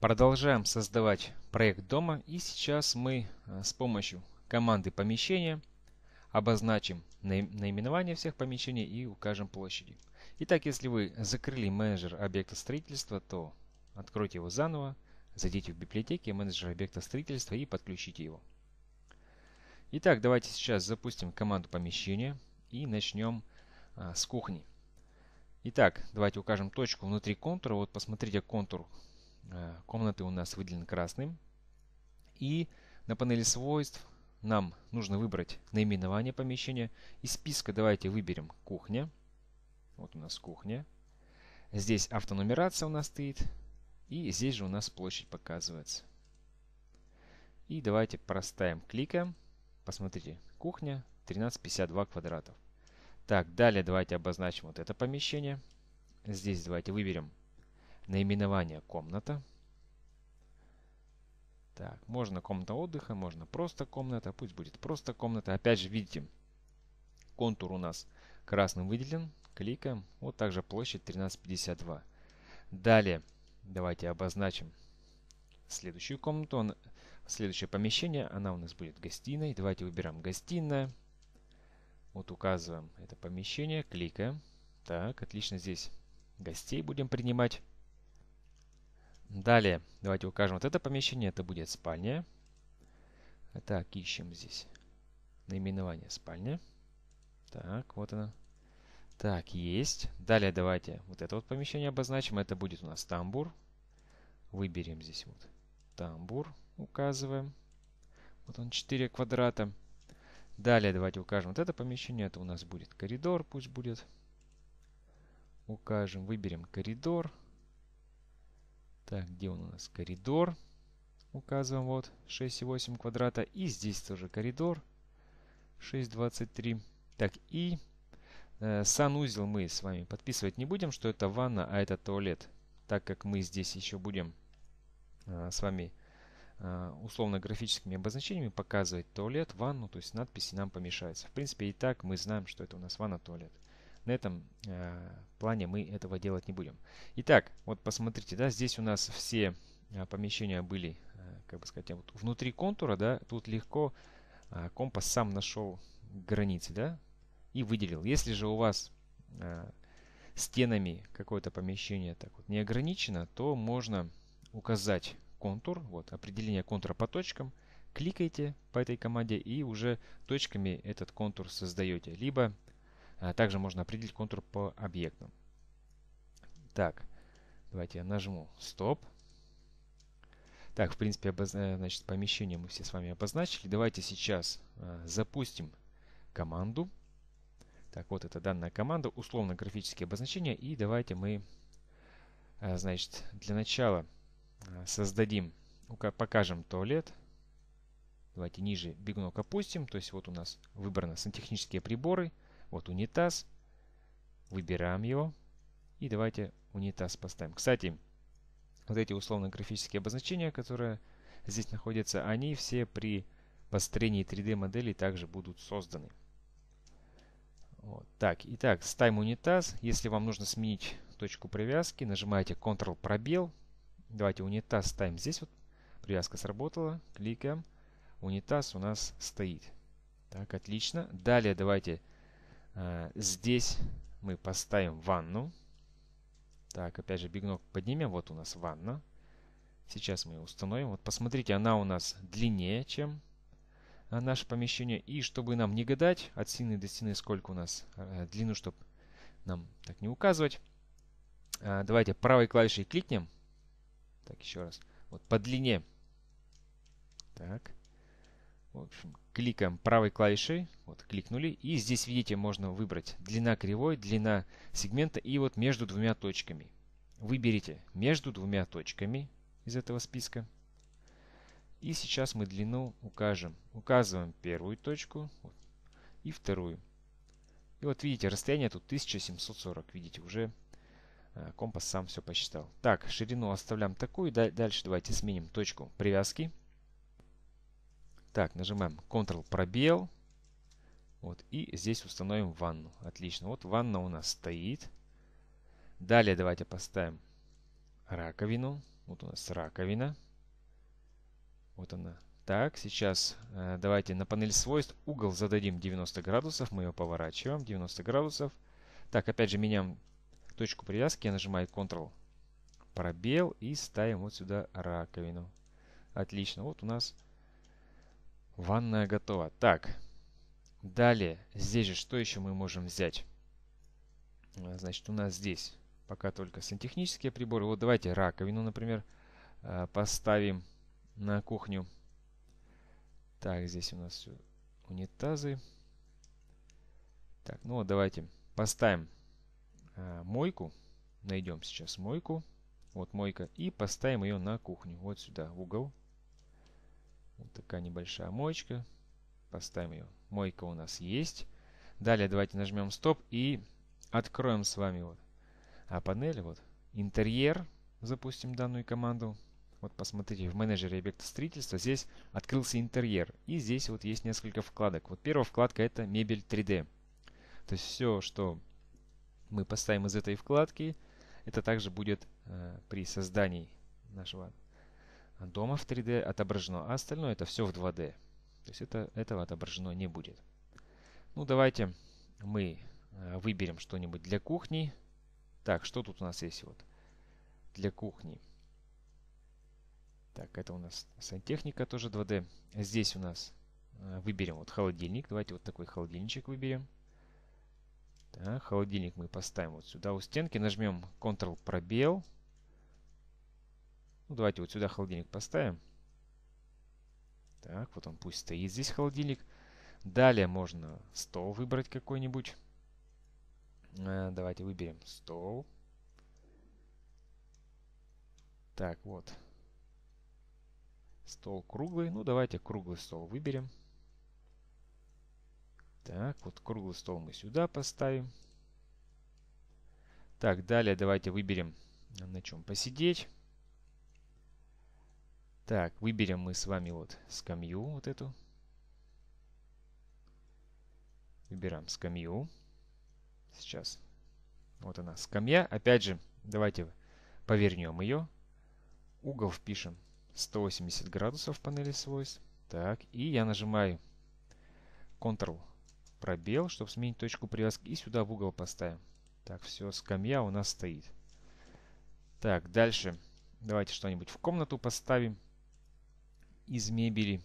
Продолжаем создавать проект дома и сейчас мы э, с помощью команды помещения обозначим наименование всех помещений и укажем площади. Итак, если вы закрыли менеджер объекта строительства, то откройте его заново, зайдите в библиотеки менеджер объекта строительства и подключите его. Итак, давайте сейчас запустим команду помещения и начнем а, с кухни. Итак, давайте укажем точку внутри контура. Вот посмотрите контур Э, комнаты у нас выделены красным. И на панели свойств нам нужно выбрать наименование помещения. Из списка давайте выберем кухня. Вот у нас кухня. Здесь автонумерация у нас стоит. И здесь же у нас площадь показывается. И давайте проставим кликом. Посмотрите, кухня 1352 квадратов. Так, далее давайте обозначим вот это помещение. Здесь давайте выберем наименование комната. Так, можно комната отдыха, можно просто комната, пусть будет просто комната. Опять же, видите, контур у нас красным выделен. Кликаем. Вот также площадь 1352. Далее давайте обозначим следующую комнату, следующее помещение. Она у нас будет гостиной. Давайте выбираем гостиная. Вот указываем это помещение, кликаем. Так, отлично, здесь гостей будем принимать. Далее, давайте укажем вот это помещение, это будет спальня. Так, ищем здесь наименование спальня. Так, вот она. Так, есть. Далее давайте вот это вот помещение обозначим. Это будет у нас тамбур. Выберем здесь вот тамбур. Указываем. Вот он 4 квадрата. Далее давайте укажем вот это помещение. Это у нас будет коридор, пусть будет. Укажем, выберем коридор. Так, где он у нас? Коридор. Указываем вот 6,8 квадрата. И здесь тоже коридор 6,23. Так, и э, санузел мы с вами подписывать не будем, что это ванна, а это туалет. Так как мы здесь еще будем э, с вами э, условно-графическими обозначениями показывать туалет, ванну, то есть надписи нам помешаются. В принципе, и так мы знаем, что это у нас ванна, туалет на этом э, плане мы этого делать не будем. Итак, вот посмотрите, да, здесь у нас все э, помещения были, э, как бы сказать, вот внутри контура, да, тут легко э, компас сам нашел границы, да, и выделил. Если же у вас стенами какое-то помещение так вот не ограничено, то можно указать контур, вот определение контура по точкам, кликаете по этой команде и уже точками этот контур создаете. Либо а также можно определить контур по объектам. Так, давайте я нажму «Стоп». Так, в принципе, обозна... значит, помещение мы все с вами обозначили. Давайте сейчас а, запустим команду. Так, вот это данная команда, условно-графические обозначения. И давайте мы, а, значит, для начала создадим, покажем туалет. Давайте ниже бегунок опустим. То есть вот у нас выбраны сантехнические приборы – вот унитаз. Выбираем его. И давайте унитаз поставим. Кстати, вот эти условно-графические обозначения, которые здесь находятся, они все при построении 3D моделей также будут созданы. Вот так, итак, ставим унитаз. Если вам нужно сменить точку привязки, нажимаете Ctrl пробел. Давайте унитаз ставим здесь. Вот привязка сработала. Кликаем. Унитаз у нас стоит. Так, отлично. Далее давайте Э, здесь мы поставим ванну. Так, опять же, бигнок поднимем. Вот у нас ванна. Сейчас мы ее установим. Вот посмотрите, она у нас длиннее, чем э, наше помещение. И чтобы нам не гадать от стены до стены, сколько у нас э, длину, чтобы нам так не указывать, давайте правой клавишей кликнем. Так, еще раз. Вот по длине. Так. В общем, кликаем правой клавишей, вот кликнули, и здесь, видите, можно выбрать длина кривой, длина сегмента и вот между двумя точками. Выберите между двумя точками из этого списка. И сейчас мы длину укажем. Указываем первую точку вот, и вторую. И вот видите, расстояние тут 1740. Видите, уже э, компас сам все посчитал. Так, ширину оставляем такую. Дальше давайте сменим точку привязки. Так, нажимаем Ctrl пробел. Вот, и здесь установим ванну. Отлично. Вот ванна у нас стоит. Далее давайте поставим раковину. Вот у нас раковина. Вот она. Так, сейчас э, давайте на панель свойств угол зададим 90 градусов. Мы ее поворачиваем 90 градусов. Так, опять же меняем точку привязки. Я нажимаю Ctrl пробел и ставим вот сюда раковину. Отлично. Вот у нас Ванная готова. Так. Далее. Здесь же что еще мы можем взять? А, значит, у нас здесь пока только сантехнические приборы. Вот давайте раковину, например, а, поставим на кухню. Так, здесь у нас унитазы. Так, ну вот давайте поставим а, мойку. Найдем сейчас мойку. Вот мойка. И поставим ее на кухню. Вот сюда, в угол пока небольшая моечка. Поставим ее. Мойка у нас есть. Далее давайте нажмем стоп и откроем с вами вот. А панель вот. Интерьер. Запустим данную команду. Вот посмотрите, в менеджере объекта строительства здесь открылся интерьер. И здесь вот есть несколько вкладок. Вот первая вкладка это мебель 3D. То есть все, что мы поставим из этой вкладки, это также будет э, при создании нашего дома в 3D отображено, а остальное это все в 2D. То есть это, этого отображено не будет. Ну давайте мы э, выберем что-нибудь для кухни. Так, что тут у нас есть вот для кухни? Так, это у нас сантехника тоже 2D. Здесь у нас э, выберем вот холодильник. Давайте вот такой холодильничек выберем. Да, холодильник мы поставим вот сюда у стенки. Нажмем Ctrl пробел. Ну, давайте вот сюда холодильник поставим. Так, вот он пусть стоит здесь холодильник. Далее можно стол выбрать какой-нибудь. Э, давайте выберем стол. Так, вот. Стол круглый. Ну, давайте круглый стол выберем. Так, вот круглый стол мы сюда поставим. Так, далее давайте выберем, на чем посидеть. Так, выберем мы с вами вот скамью вот эту. Выбираем скамью. Сейчас. Вот она, скамья. Опять же, давайте повернем ее. Угол впишем 180 градусов в панели свойств. Так, и я нажимаю Ctrl пробел, чтобы сменить точку привязки. И сюда в угол поставим. Так, все, скамья у нас стоит. Так, дальше давайте что-нибудь в комнату поставим из мебели.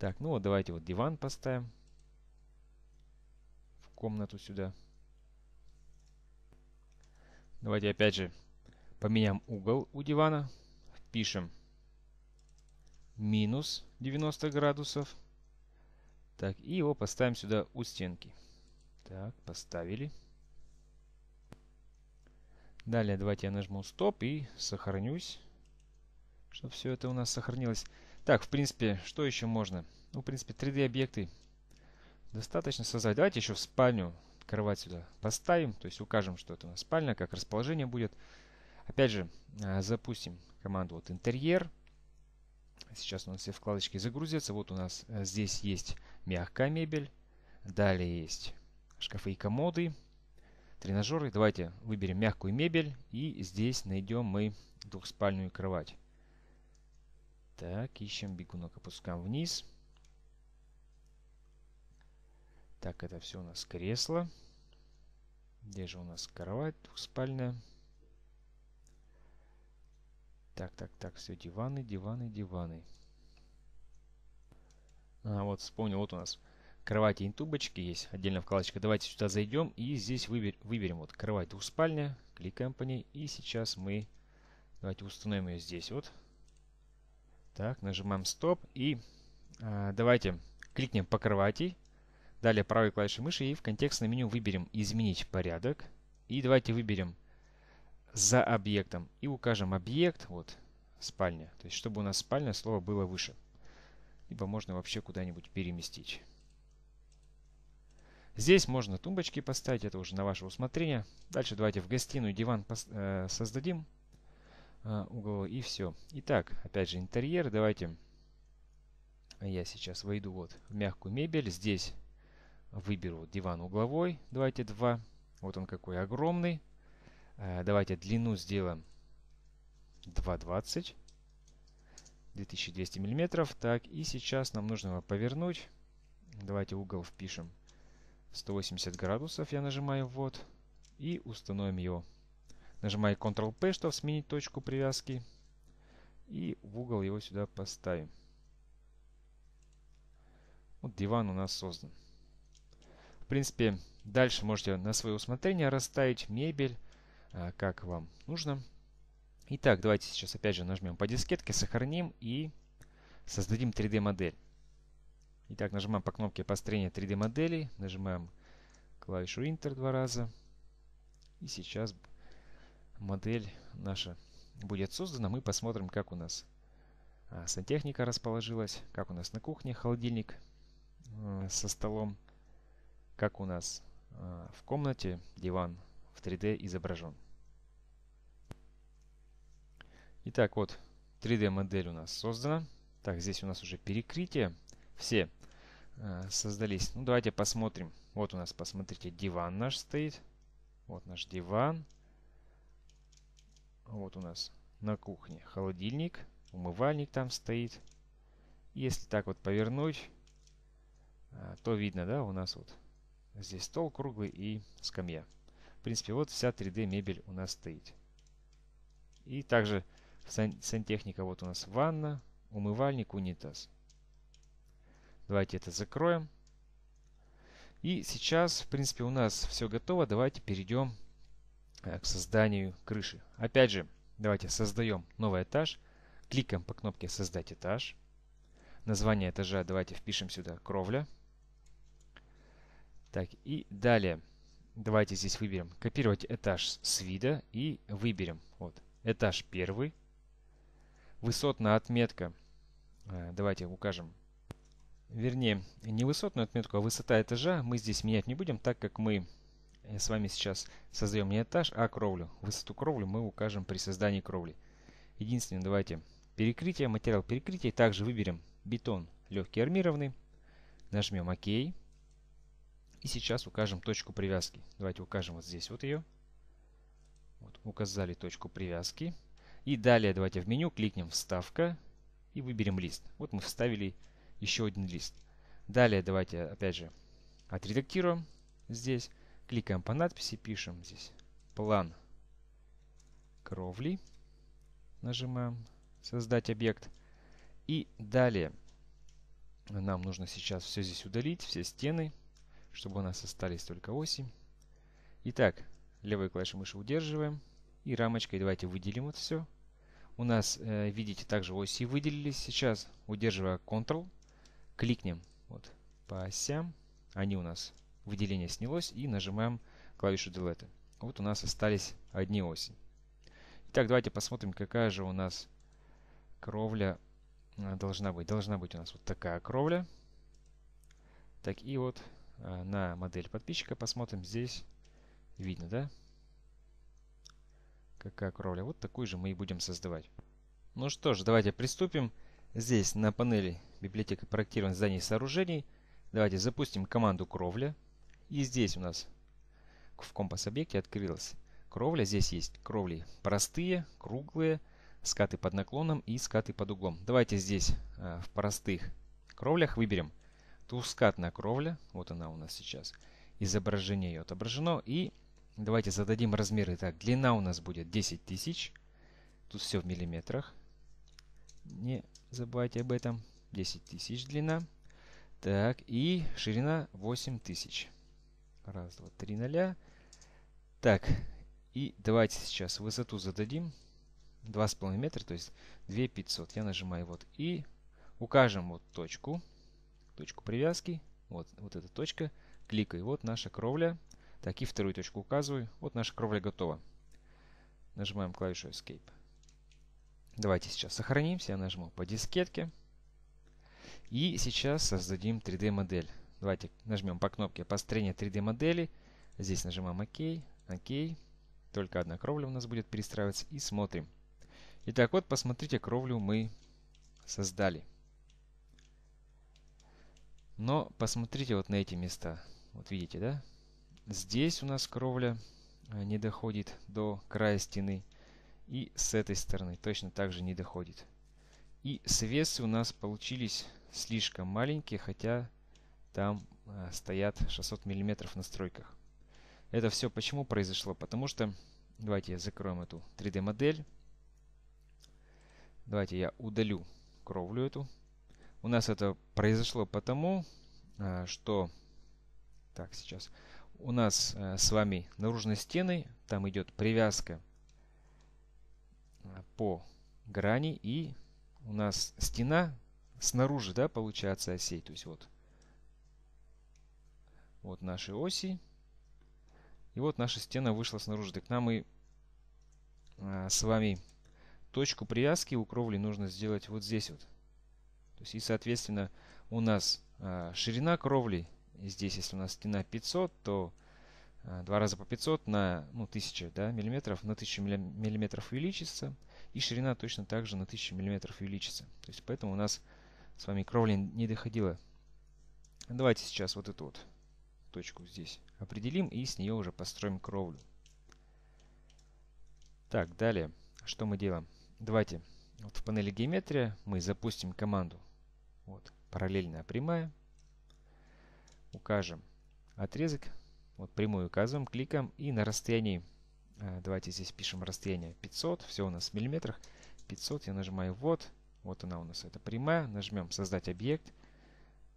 Так, ну вот давайте вот диван поставим в комнату сюда. Давайте опять же поменяем угол у дивана. Пишем минус 90 градусов. Так, и его поставим сюда у стенки. Так, поставили. Далее давайте я нажму стоп и сохранюсь чтобы все это у нас сохранилось. Так, в принципе, что еще можно? Ну, в принципе, 3D-объекты достаточно создать. Давайте еще в спальню кровать сюда поставим, то есть укажем, что это у нас спальня, как расположение будет. Опять же, а, запустим команду вот интерьер. Сейчас у нас все вкладочки загрузятся. Вот у нас э, здесь есть мягкая мебель. Далее есть шкафы и комоды, тренажеры. Давайте выберем мягкую мебель. И здесь найдем мы двухспальную кровать. Так, ищем бегунок, опускаем вниз. Так, это все у нас кресло. Где же у нас кровать двухспальная? Так, так, так, все, диваны, диваны, диваны. А, вот вспомнил, вот у нас кровать и тубочки есть отдельно вкладочка. Давайте сюда зайдем и здесь выбер, выберем вот кровать двухспальная, Кликаем по ней и сейчас мы, давайте установим ее здесь вот. Так, нажимаем стоп и э, давайте кликнем по кровати. Далее правой клавишей мыши и в контекстном меню выберем «Изменить порядок». И давайте выберем «За объектом» и укажем объект, вот, спальня. То есть, чтобы у нас спальня слово было выше. Либо можно вообще куда-нибудь переместить. Здесь можно тумбочки поставить, это уже на ваше усмотрение. Дальше давайте в гостиную диван э, создадим. А, угол и все. Итак, опять же интерьер. Давайте я сейчас войду вот в мягкую мебель. Здесь выберу диван угловой. Давайте 2. Вот он какой огромный. А, давайте длину сделаем 2,20. 2200 миллиметров. Так, и сейчас нам нужно его повернуть. Давайте угол впишем 180 градусов. Я нажимаю вот. И установим его. Нажимаю Ctrl-P, чтобы сменить точку привязки. И в угол его сюда поставим. Вот диван у нас создан. В принципе, дальше можете на свое усмотрение расставить мебель, а, как вам нужно. Итак, давайте сейчас опять же нажмем по дискетке, сохраним и создадим 3D модель. Итак, нажимаем по кнопке построения 3D моделей, нажимаем клавишу Enter два раза. И сейчас модель наша будет создана, мы посмотрим, как у нас а, сантехника расположилась, как у нас на кухне холодильник э, со столом, как у нас а, в комнате диван в 3D изображен. Итак, вот 3D модель у нас создана. Так, здесь у нас уже перекрытие. Все а, создались. Ну, давайте посмотрим. Вот у нас, посмотрите, диван наш стоит. Вот наш диван. Вот у нас на кухне холодильник, умывальник там стоит. Если так вот повернуть, а, то видно, да, у нас вот здесь стол круглый и скамья. В принципе, вот вся 3D мебель у нас стоит. И также сантехника вот у нас ванна, умывальник, унитаз. Давайте это закроем. И сейчас, в принципе, у нас все готово. Давайте перейдем Э, к созданию крыши. Опять же, давайте создаем новый этаж, кликаем по кнопке «Создать этаж». Название этажа давайте впишем сюда «Кровля». Так, и далее давайте здесь выберем «Копировать этаж с вида» и выберем вот этаж первый. Высотная отметка, э, давайте укажем, вернее, не высотную отметку, а высота этажа мы здесь менять не будем, так как мы Э, с вами сейчас создаем не этаж, а кровлю. Высоту кровли мы укажем при создании кровли. Единственное, давайте перекрытие, материал перекрытия. Также выберем бетон легкий армированный. Нажмем ОК. И сейчас укажем точку привязки. Давайте укажем вот здесь вот ее. Вот, указали точку привязки. И далее давайте в меню кликнем «Вставка» и выберем лист. Вот мы вставили еще один лист. Далее давайте опять же отредактируем здесь. Кликаем по надписи, пишем здесь план кровли. Нажимаем создать объект. И далее нам нужно сейчас все здесь удалить, все стены, чтобы у нас остались только оси. Итак, левой клавишей мыши удерживаем. И рамочкой давайте выделим вот все. У нас, э, видите, также оси выделились. Сейчас, удерживая Ctrl, кликнем вот по осям. Они у нас выделение снялось и нажимаем клавишу Delete. Вот у нас остались одни оси. Итак, давайте посмотрим, какая же у нас кровля а, должна быть. Должна быть у нас вот такая кровля. Так, и вот а, на модель подписчика посмотрим. Здесь видно, да? Какая кровля. Вот такую же мы и будем создавать. Ну что ж, давайте приступим. Здесь на панели библиотека проектирования зданий и сооружений. Давайте запустим команду кровля. И здесь у нас в компас объекте открылась кровля. Здесь есть кровли простые, круглые, скаты под наклоном и скаты под углом. Давайте здесь э, в простых кровлях выберем двускатная кровля. Вот она у нас сейчас. Изображение ее отображено. И давайте зададим размеры. Так, длина у нас будет 10 тысяч. Тут все в миллиметрах. Не забывайте об этом. 10 тысяч длина. Так, и ширина 8 тысяч. Раз, два, три ноля. Так, и давайте сейчас высоту зададим. 2,5 метра, то есть 2500. Я нажимаю вот и укажем вот точку, точку привязки. Вот, вот эта точка. Кликаю. Вот наша кровля. Так, и вторую точку указываю. Вот наша кровля готова. Нажимаем клавишу Escape. Давайте сейчас сохранимся. Я нажму по дискетке. И сейчас создадим 3D-модель. Давайте нажмем по кнопке построения 3D модели. Здесь нажимаем ОК, ОК. Только одна кровля у нас будет перестраиваться. И смотрим. Итак, вот посмотрите, кровлю мы создали. Но посмотрите вот на эти места. Вот видите, да? Здесь у нас кровля а, не доходит до края стены. И с этой стороны точно так же не доходит. И свесы у нас получились слишком маленькие, хотя там э, стоят 600 мм в настройках. Это все почему произошло? Потому что... Давайте закроем эту 3D модель. Давайте я удалю кровлю эту. У нас это произошло потому, э, что... Так, сейчас. У нас э, с вами наружной стены, там идет привязка э, по грани и у нас стена снаружи, да, получается осей. То есть вот вот наши оси. И вот наша стена вышла снаружи. Так нам и а, с вами точку привязки у кровли нужно сделать вот здесь вот. То есть, и, соответственно, у нас а, ширина кровли. И здесь, если у нас стена 500, то а, два раза по 500 на ну, 1000 да, миллиметров, на 1000 миллиметров увеличится. И ширина точно так же на 1000 миллиметров увеличится. То есть поэтому у нас с вами кровли не доходила. Давайте сейчас вот эту вот точку здесь определим и с нее уже построим кровлю. Так, далее. Что мы делаем? Давайте вот в панели геометрия мы запустим команду. Вот, параллельная прямая. Укажем отрезок. Вот прямую указываем, кликаем и на расстоянии, э, давайте здесь пишем расстояние 500, все у нас в миллиметрах. 500, я нажимаю вот, вот она у нас, это прямая. Нажмем создать объект.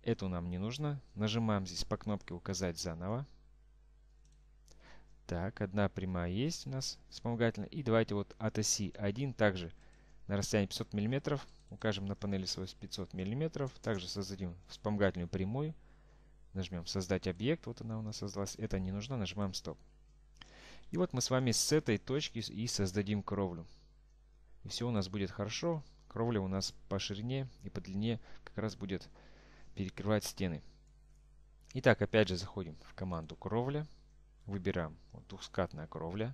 Эту нам не нужно. Нажимаем здесь по кнопке «Указать заново». Так, одна прямая есть у нас вспомогательная. И давайте вот от оси 1 также на расстоянии 500 мм. Укажем на панели свою 500 мм. Также создадим вспомогательную прямую. Нажмем «Создать объект». Вот она у нас создалась. Это не нужно. Нажимаем «Стоп». И вот мы с вами с этой точки и создадим кровлю. И все у нас будет хорошо. Кровля у нас по ширине и по длине как раз будет перекрывать стены. Итак, опять же заходим в команду кровля. Выбираем вот, двухскатная кровля.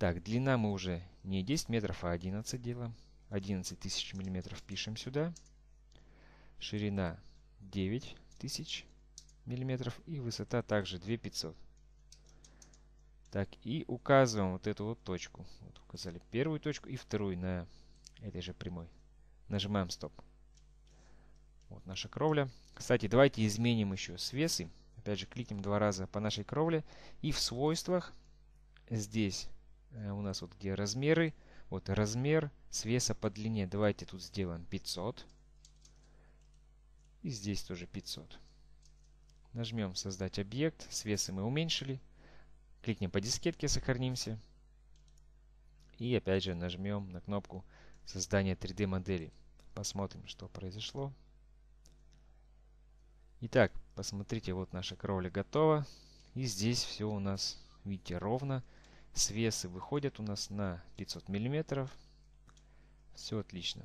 Так, длина мы уже не 10 метров, а 11 делаем. 11 тысяч миллиметров пишем сюда. Ширина 9 тысяч миллиметров и высота также 2500. Так, и указываем вот эту вот точку. Вот указали первую точку и вторую на этой же прямой. Нажимаем стоп. Вот наша кровля. Кстати, давайте изменим еще свесы. Опять же, кликнем два раза по нашей кровле. И в свойствах здесь э, у нас вот где размеры. Вот размер свеса по длине. Давайте тут сделаем 500. И здесь тоже 500. Нажмем «Создать объект». Свесы мы уменьшили. Кликнем по дискетке, сохранимся. И опять же нажмем на кнопку создания 3D модели. Посмотрим, что произошло. Итак, посмотрите, вот наша кровля готова. И здесь все у нас, видите, ровно. Свесы выходят у нас на 500 миллиметров. Все отлично.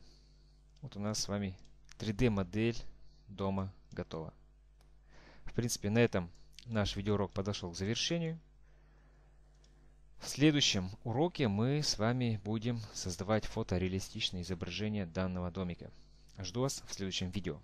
Вот у нас с вами 3D модель дома готова. В принципе, на этом наш видеоурок подошел к завершению. В следующем уроке мы с вами будем создавать фотореалистичные изображения данного домика. Жду вас в следующем видео.